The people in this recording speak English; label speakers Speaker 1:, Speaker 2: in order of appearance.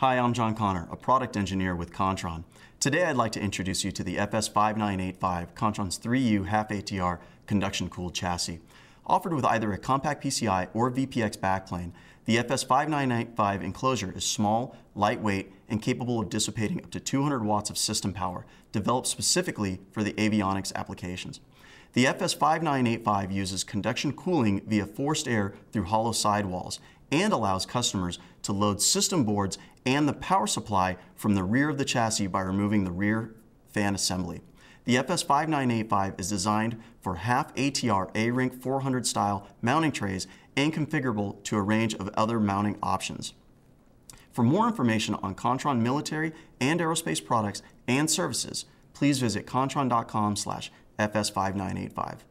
Speaker 1: Hi, I'm John Connor, a product engineer with Contron. Today I'd like to introduce you to the FS5985, Contron's 3U half ATR conduction cooled chassis. Offered with either a compact PCI or VPX backplane, the FS5985 enclosure is small, lightweight, and capable of dissipating up to 200 watts of system power, developed specifically for the avionics applications. The FS5985 uses conduction cooling via forced air through hollow sidewalls and allows customers to load system boards and the power supply from the rear of the chassis by removing the rear fan assembly. The FS5985 is designed for half ATR A-Rink 400 style mounting trays and configurable to a range of other mounting options. For more information on Contron military and aerospace products and services, please visit contron.com slash FS5985.